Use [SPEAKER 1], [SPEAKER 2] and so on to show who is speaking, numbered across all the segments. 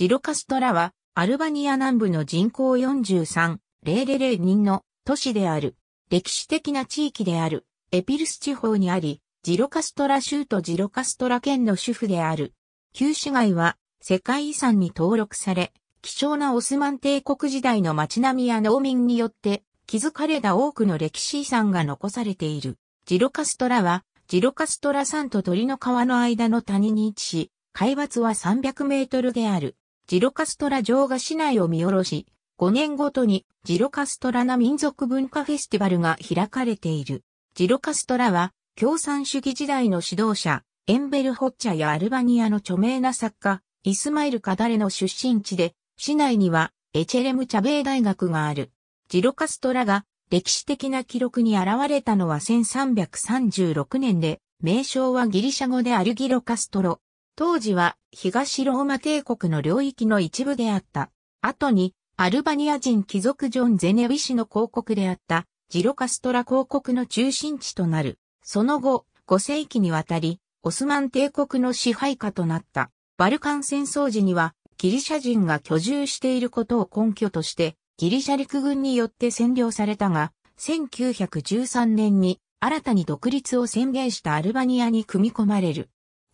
[SPEAKER 1] ジロカストラは、アルバニア南部の人口43,000人の都市である。歴史的な地域である、エピルス地方にあり、ジロカストラ州とジロカストラ県の主婦である。旧市街は、世界遺産に登録され、希少なオスマン帝国時代の街並みや農民によって、築かれた多くの歴史遺産が残されている。ジロカストラは、ジロカストラ山と鳥の川の間の谷に位置し、海抜は300メートルである。ジロカストラ城が市内を見下ろし、5年ごとにジロカストラな民族文化フェスティバルが開かれている。ジロカストラは共産主義時代の指導者、エンベルホッチャやアルバニアの著名な作家、イスマイル・カダレの出身地で、市内にはエチェレム・チャベイ大学がある。ジロカストラが歴史的な記録に現れたのは1336年で、名称はギリシャ語でアルギロカストロ、当時は東ローマ帝国の領域の一部であった。後に、アルバニア人貴族ジョン・ゼネビ氏の公国であった、ジロカストラ公国の中心地となる。その後、5世紀にわたり、オスマン帝国の支配下となった。バルカン戦争時には、ギリシャ人が居住していることを根拠として、ギリシャ陸軍によって占領されたが、1913年に新たに独立を宣言したアルバニアに組み込まれる。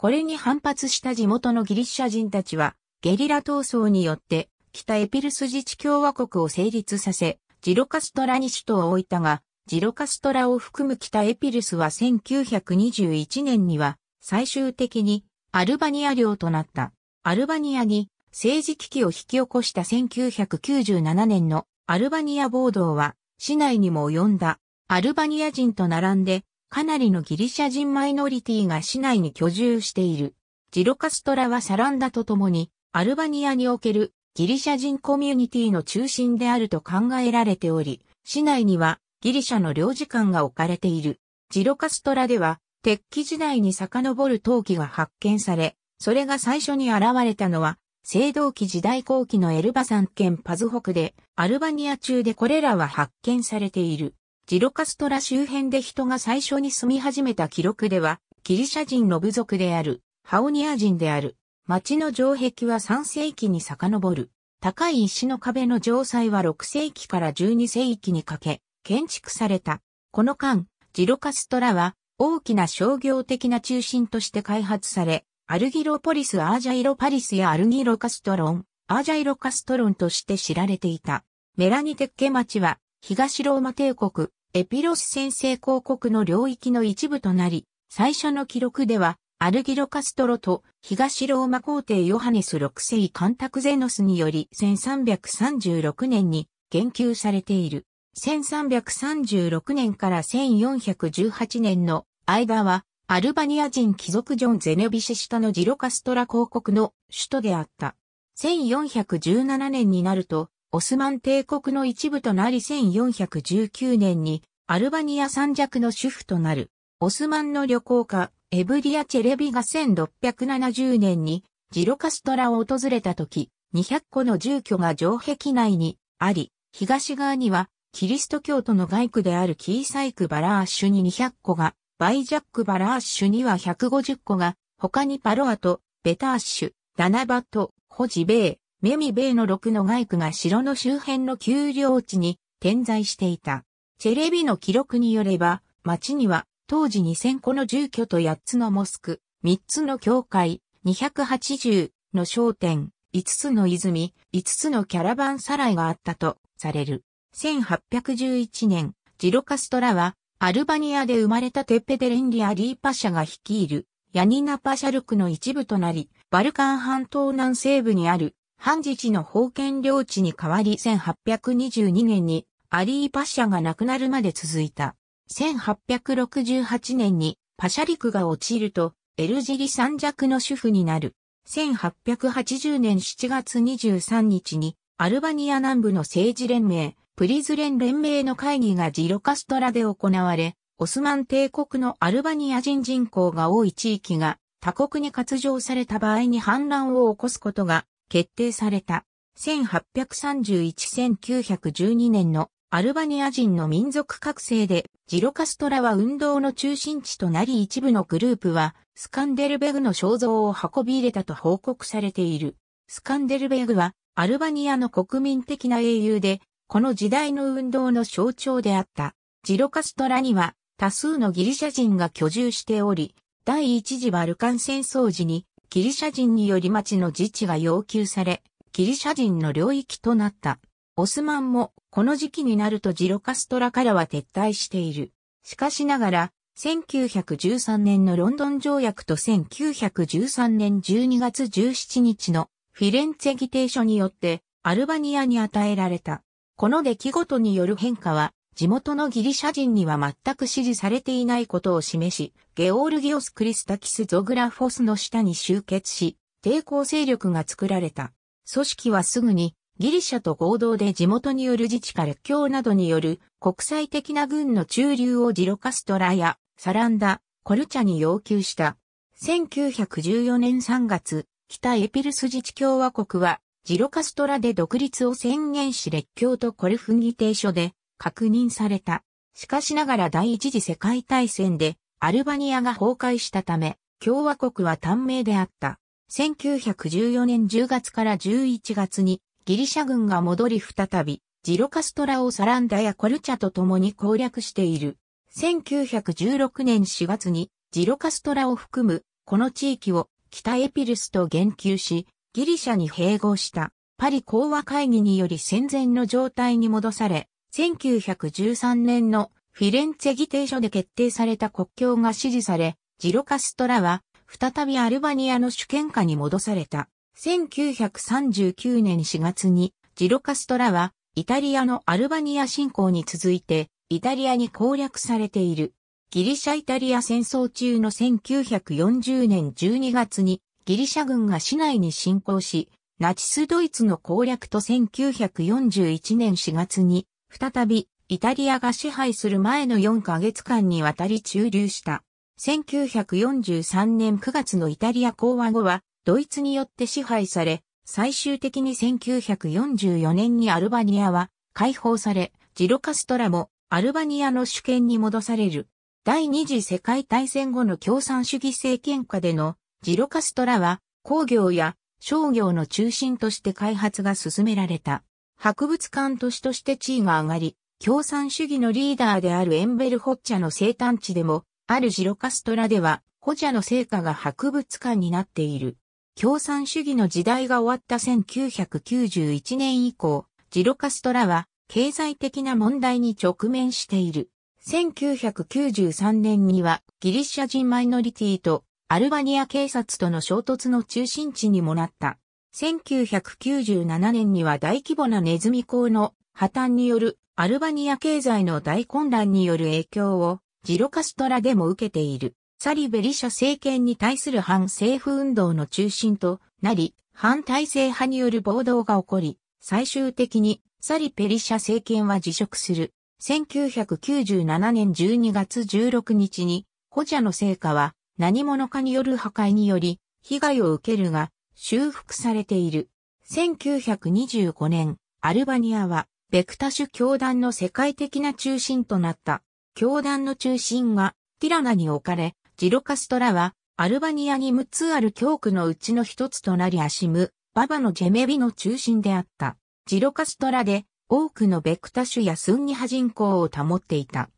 [SPEAKER 1] これに反発した地元のギリシャ人たちは、ゲリラ闘争によって、北エピルス自治共和国を成立させ、ジロカストラに首都を置いたが、ジロカストラを含む北エピルスは1921年には、最終的にアルバニア領となった。アルバニアに政治危機を引き起こした1997年のアルバニア暴動は、市内にも及んだ。アルバニア人と並んで、かなりのギリシャ人マイノリティが市内に居住している。ジロカストラはサランダと共に、アルバニアにおけるギリシャ人コミュニティの中心であると考えられており、市内にはギリシャの領事館が置かれている。ジロカストラでは、鉄器時代に遡る陶器が発見され、それが最初に現れたのは、青銅器時代後期のエルバ山県パズ北で、アルバニア中でこれらは発見されている。ジロカストラ周辺で人が最初に住み始めた記録では、ギリシャ人の部族である、ハオニア人である。町の城壁は3世紀に遡る。高い石の壁の城塞は6世紀から12世紀にかけ、建築された。この間、ジロカストラは、大きな商業的な中心として開発され、アルギロポリス・アージャイロパリスやアルギロカストロン、アージャイロカストロンとして知られていた。メラニテッケ町は、東ローマ帝国、エピロス先生公国の領域の一部となり、最初の記録では、アルギロカストロと東ローマ皇帝ヨハネス6世カンタクゼノスにより1336年に言及されている。1336年から1418年の間は、アルバニア人貴族ジョン・ゼネビシシタのジロカストラ公国の首都であった。1417年になると、オスマン帝国の一部となり1419年にアルバニア三弱の主婦となる、オスマンの旅行家、エブリア・チェレビが1670年にジロカストラを訪れた時、200個の住居が城壁内にあり、東側にはキリスト教徒の外区であるキーサイク・バラーシュに200個が、バイジャック・バラーシュには150個が、他にパロアと、ベターッシュ、ダナバと、ホジベー、メミ米の6の外区が城の周辺の丘陵地に点在していた。チェレビの記録によれば、町には当時2000個の住居と8つのモスク、3つの教会、280の商店、5つの泉、5つのキャラバンサライがあったとされる。1811年、ジロカストラは、アルバニアで生まれたテッペデレンリア・リーパシャが率いる、ヤニナパシャルクの一部となり、バルカン半島南西部にある半自治の封建領地に変わり1822年にアリーパッシャが亡くなるまで続いた。1868年にパシャリクが落ちると、エルジリ三弱の主婦になる。1880年7月23日に、アルバニア南部の政治連盟、プリズレン連盟の会議がジロカストラで行われ、オスマン帝国のアルバニア人人口が多い地域が他国に割譲された場合に反乱を起こすことが決定された。1831-1912年のアルバニア人の民族覚醒で、ジロカストラは運動の中心地となり一部のグループは、スカンデルベグの肖像を運び入れたと報告されている。スカンデルベグは、アルバニアの国民的な英雄で、この時代の運動の象徴であった。ジロカストラには、多数のギリシャ人が居住しており、第一次バルカン戦争時にギリシャ人により町の自治が要求され、ギリシャ人の領域となった。オスマンもこの時期になるとジロカストラからは撤退している。しかしながら、1913年のロンドン条約と1913年12月17日のフィレンツェ議定書によってアルバニアに与えられた。この出来事による変化は地元のギリシャ人には全く支持されていないことを示し、ゲオールギオス・クリスタキス・ゾグラフォスの下に集結し、抵抗勢力が作られた。組織はすぐにギリシャと合同で地元による自治化列強などによる国際的な軍の駐留をジロカストラやサランダ、コルチャに要求した。1914年3月、北エピルス自治共和国はジロカストラで独立を宣言し列強とコルフ議定書で確認された。しかしながら第一次世界大戦でアルバニアが崩壊したため、共和国は短命であった。1914年10月から11月にギリシャ軍が戻り再び、ジロカストラをサランダやコルチャと共に攻略している。1916年4月にジロカストラを含むこの地域を北エピルスと言及し、ギリシャに併合したパリ講和会議により戦前の状態に戻され、1913年のフィレンツェ議定書で決定された国境が支持され、ジロカストラは再びアルバニアの主権下に戻された。1939年4月にジロカストラはイタリアのアルバニア侵攻に続いてイタリアに攻略されている。ギリシャ・イタリア戦争中の1940年12月にギリシャ軍が市内に侵攻し、ナチスドイツの攻略と1941年4月に再び、イタリアが支配する前の4ヶ月間にわたり駐留した。1943年9月のイタリア講和後は、ドイツによって支配され、最終的に1944年にアルバニアは解放され、ジロカストラもアルバニアの主権に戻される。第二次世界大戦後の共産主義政権下でのジロカストラは工業や商業の中心として開発が進められた。博物館都市として地位が上がり、共産主義のリーダーであるエンベル・ホッチャの生誕地でも、あるジロカストラでは、ホジャの成果が博物館になっている。共産主義の時代が終わった1991年以降、ジロカストラは経済的な問題に直面している。1993年にはギリシャ人マイノリティとアルバニア警察との衝突の中心地にもなった。1997年には大規模なネズミ講の破綻によるアルバニア経済の大混乱による影響をジロカストラでも受けている。サリベリシャ政権に対する反政府運動の中心となり、反体制派による暴動が起こり、最終的にサリペリシャ政権は辞職する。1997年12月16日に、ホジャの成果は何者かによる破壊により被害を受けるが、修復されている。1925年、アルバニアは、ベクタシュ教団の世界的な中心となった。教団の中心が、ティラナに置かれ、ジロカストラは、アルバニアに6つある教区のうちの一つとなりアシム、ババのジェメビの中心であった。ジロカストラで、多くのベクタシュやスンニ派人口を保っていた。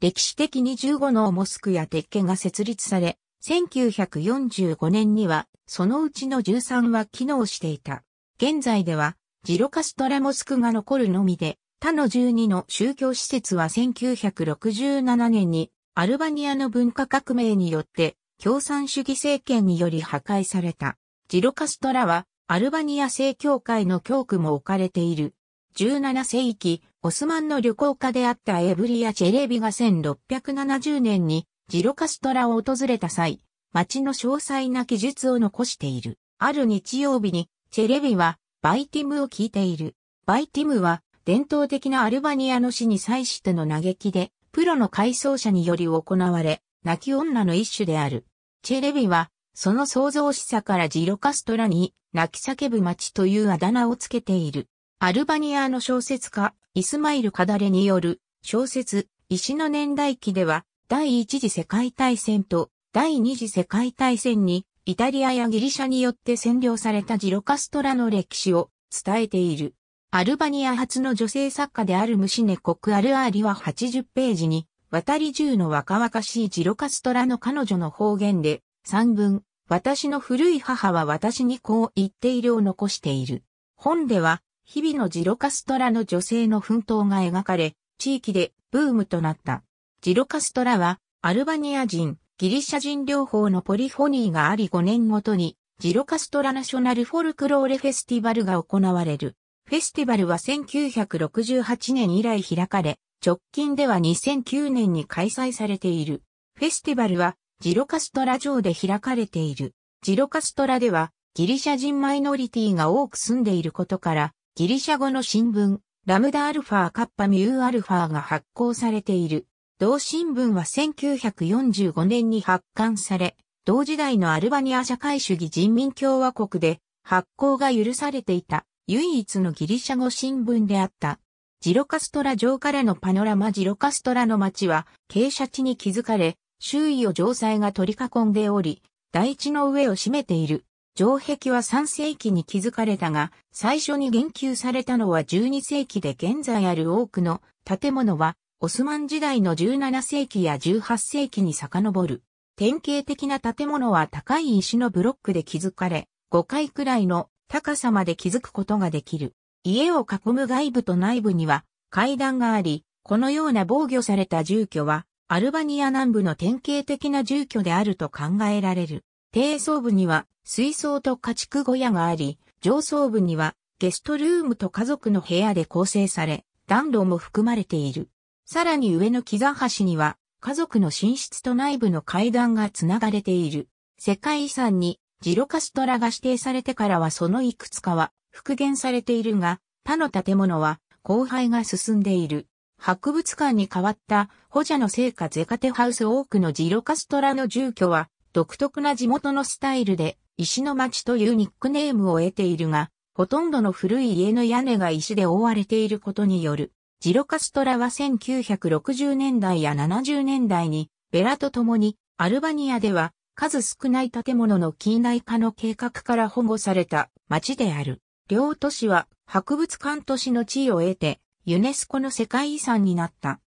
[SPEAKER 1] 歴史的に15のモスクや鉄拳が設立され、1945年には、そのうちの13は機能していた。現在では、ジロカストラモスクが残るのみで、他の12の宗教施設は1967年にアルバニアの文化革命によって共産主義政権により破壊された。ジロカストラはアルバニア正教会の教区も置かれている。17世紀、オスマンの旅行家であったエブリア・チェレビが1670年にジロカストラを訪れた際、町の詳細な記述を残している。ある日曜日に、チェレビは、バイティムを聞いている。バイティムは、伝統的なアルバニアの死に際しての嘆きで、プロの回想者により行われ、泣き女の一種である。チェレビは、その創造しさからジロカストラに、泣き叫ぶ町というあだ名をつけている。アルバニアの小説家、イスマイル・カダレによる、小説、石の年代記では、第一次世界大戦と第二次世界大戦にイタリアやギリシャによって占領されたジロカストラの歴史を伝えている。アルバニア初の女性作家であるムシネコクアルアーリは80ページに、渡り銃の若々しいジロカストラの彼女の方言で、3文、私の古い母は私にこう言っているを残している。本では、日々のジロカストラの女性の奮闘が描かれ、地域でブームとなった。ジロカストラは、アルバニア人、ギリシャ人両方のポリフォニーがあり5年ごとに、ジロカストラナショナルフォルクローレフェスティバルが行われる。フェスティバルは1968年以来開かれ、直近では2009年に開催されている。フェスティバルは、ジロカストラ城で開かれている。ジロカストラでは、ギリシャ人マイノリティが多く住んでいることから、ギリシャ語の新聞、ラムダアルファカッパミューアルファが発行されている。同新聞は1945年に発刊され、同時代のアルバニア社会主義人民共和国で発行が許されていた唯一のギリシャ語新聞であった。ジロカストラ城からのパノラマジロカストラの街は傾斜地に築かれ、周囲を城塞が取り囲んでおり、台地の上を占めている。城壁は3世紀に築かれたが、最初に言及されたのは12世紀で現在ある多くの建物はオスマン時代の17世紀や18世紀に遡る。典型的な建物は高い石のブロックで築かれ、5階くらいの高さまで築くことができる。家を囲む外部と内部には階段があり、このような防御された住居は、アルバニア南部の典型的な住居であると考えられる。低層部には水槽と家畜小屋があり、上層部にはゲストルームと家族の部屋で構成され、暖炉も含まれている。さらに上の木座橋には、家族の寝室と内部の階段がつながれている。世界遺産にジロカストラが指定されてからはそのいくつかは復元されているが、他の建物は荒廃が進んでいる。博物館に変わったホジャの聖火ゼカテハウス多くのジロカストラの住居は独特な地元のスタイルで石の町というニックネームを得ているが、ほとんどの古い家の屋根が石で覆われていることによるジロカストラは1960年代や70年代に、ベラと共に、アルバニアでは、数少ない建物の近代化の計画から保護された町である。両都市は、博物館都市の地位を得て、ユネスコの世界遺産になった。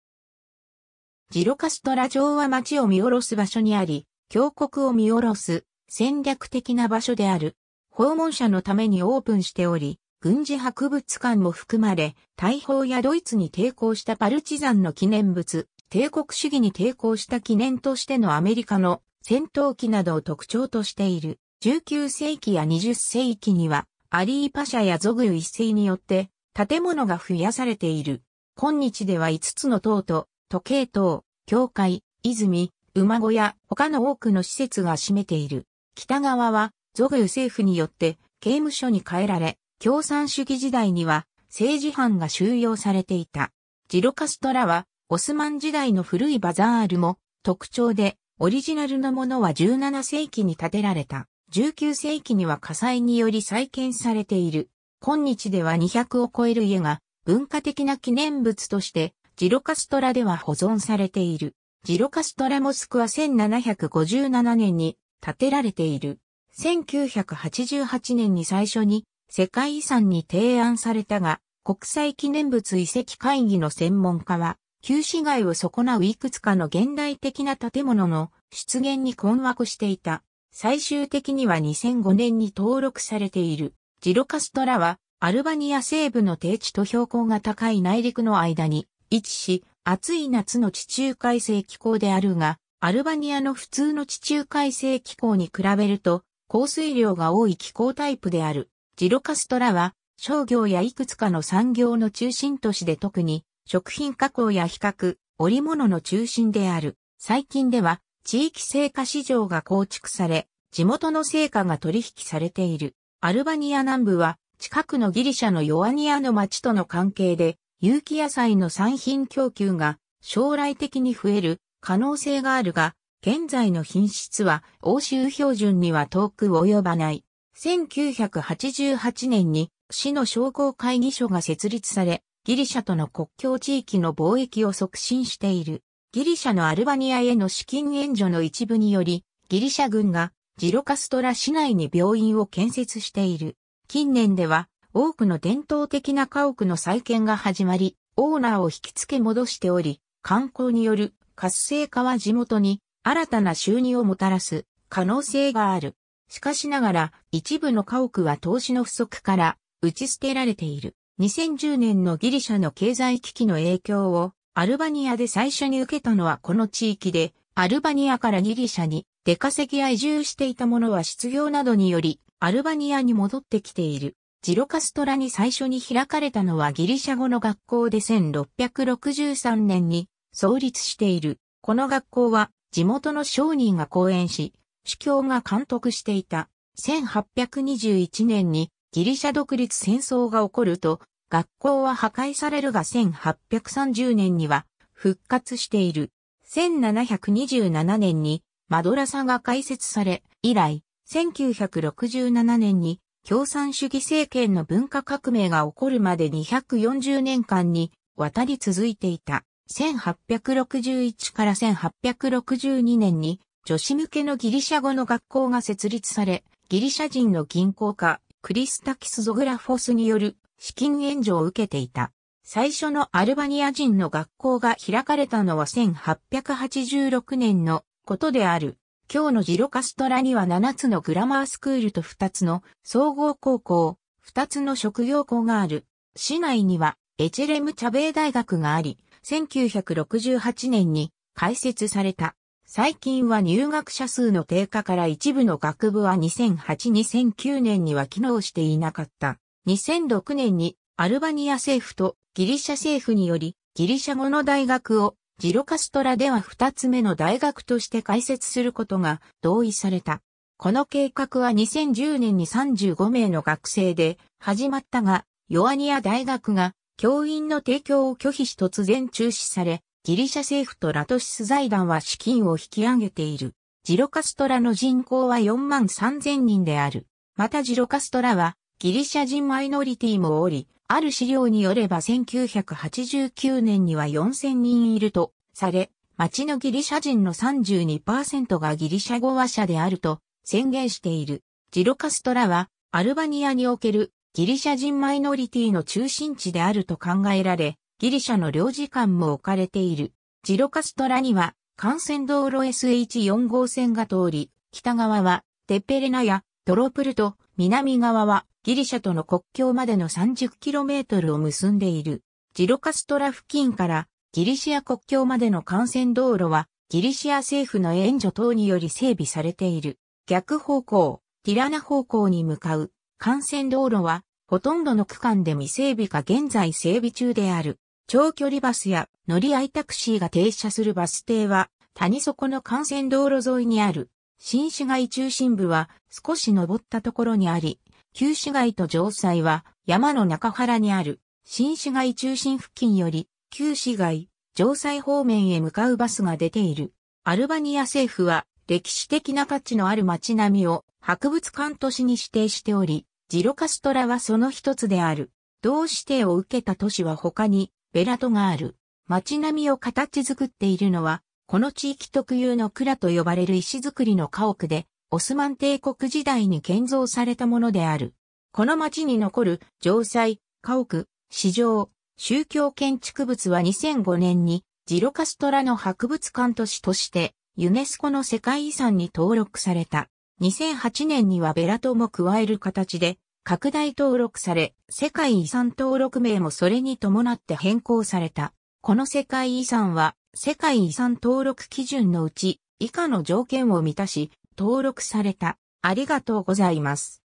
[SPEAKER 1] ジロカストラ城は町を見下ろす場所にあり、峡谷を見下ろす戦略的な場所である。訪問者のためにオープンしており、軍事博物館も含まれ、大砲やドイツに抵抗したパルチザンの記念物、帝国主義に抵抗した記念としてのアメリカの戦闘機などを特徴としている。19世紀や20世紀には、アリーパシャやゾグユ一世によって、建物が増やされている。今日では5つの塔と、時計塔、教会、泉、馬小屋、他の多くの施設が占めている。北側は、ゾグユ政府によって、刑務所に変えられ、共産主義時代には政治犯が収容されていた。ジロカストラはオスマン時代の古いバザールも特徴でオリジナルのものは17世紀に建てられた。19世紀には火災により再建されている。今日では200を超える家が文化的な記念物としてジロカストラでは保存されている。ジロカストラモスクは1757年に建てられている。1988年に最初に世界遺産に提案されたが、国際記念物遺跡会議の専門家は、旧市街を損なういくつかの現代的な建物の出現に困惑していた。最終的には2005年に登録されている。ジロカストラは、アルバニア西部の低地と標高が高い内陸の間に位置し、暑い夏の地中海性気候であるが、アルバニアの普通の地中海性気候に比べると、降水量が多い気候タイプである。ジロカストラは、商業やいくつかの産業の中心都市で特に、食品加工や比較、織物の中心である。最近では、地域成果市場が構築され、地元の成果が取引されている。アルバニア南部は、近くのギリシャのヨアニアの町との関係で、有機野菜の産品供給が将来的に増える可能性があるが、現在の品質は欧州標準には遠く及ばない。1988年に市の商工会議所が設立され、ギリシャとの国境地域の貿易を促進している。ギリシャのアルバニアへの資金援助の一部により、ギリシャ軍がジロカストラ市内に病院を建設している。近年では多くの伝統的な家屋の再建が始まり、オーナーを引き付け戻しており、観光による活性化は地元に新たな収入をもたらす可能性がある。しかしながら、一部の家屋は投資の不足から打ち捨てられている。2010年のギリシャの経済危機の影響をアルバニアで最初に受けたのはこの地域で、アルバニアからギリシャに出稼ぎや移住していた者は失業などにより、アルバニアに戻ってきている。ジロカストラに最初に開かれたのはギリシャ語の学校で1663年に創立している。この学校は地元の商人が講演し、主教が監督していた。1821年にギリシャ独立戦争が起こると、学校は破壊されるが1830年には復活している。1727年にマドラサが開設され、以来、1967年に共産主義政権の文化革命が起こるまで240年間に渡り続いていた。1861から1862年に女子向けのギリシャ語の学校が設立され、ギリシャ人の銀行家、クリスタキス・ゾグラフォスによる資金援助を受けていた。最初のアルバニア人の学校が開かれたのは1886年のことである。今日のジロカストラには7つのグラマースクールと2つの総合高校、2つの職業校がある。市内にはエチェレム・チャベー大学があり、1968年に開設された。最近は入学者数の低下から一部の学部は2008-2009年には機能していなかった。2006年にアルバニア政府とギリシャ政府によりギリシャ語の大学をジロカストラでは2つ目の大学として開設することが同意された。この計画は2010年に35名の学生で始まったが、ヨアニア大学が教員の提供を拒否し突然中止され、ギリシャ政府とラトシス財団は資金を引き上げている。ジロカストラの人口は4万3000人である。またジロカストラはギリシャ人マイノリティもおり、ある資料によれば1989年には4000人いるとされ、町のギリシャ人の32%がギリシャ語話者であると宣言している。ジロカストラはアルバニアにおけるギリシャ人マイノリティの中心地であると考えられ、ギリシャの領事館も置かれている。ジロカストラには幹線道路 SH4 号線が通り、北側はテッペレナやトロプルと南側はギリシャとの国境までの 30km を結んでいる。ジロカストラ付近からギリシア国境までの幹線道路はギリシア政府の援助等により整備されている。逆方向、ティラナ方向に向かう幹線道路はほとんどの区間で未整備か現在整備中である。長距離バスや乗り合いタクシーが停車するバス停は、谷底の幹線道路沿いにある。新市街中心部は少し登ったところにあり、旧市街と城西は山の中原にある。新市街中心付近より、旧市街、城西方面へ向かうバスが出ている。アルバニア政府は歴史的な価値のある街並みを博物館都市に指定しており、ジロカストラはその一つである。同指定を受けた都市は他に、ベラトがある。街並みを形作っているのは、この地域特有の蔵と呼ばれる石造りの家屋で、オスマン帝国時代に建造されたものである。この街に残る城塞、家屋、市場、宗教建築物は2005年にジロカストラの博物館都市としてユネスコの世界遺産に登録された。2008年にはベラトも加える形で拡大登録され、世界遺産登録名もそれに伴って変更された。この世界遺産は、世界遺産登録基準のうち、以下の条件を満たし、登録された。ありがとうございます。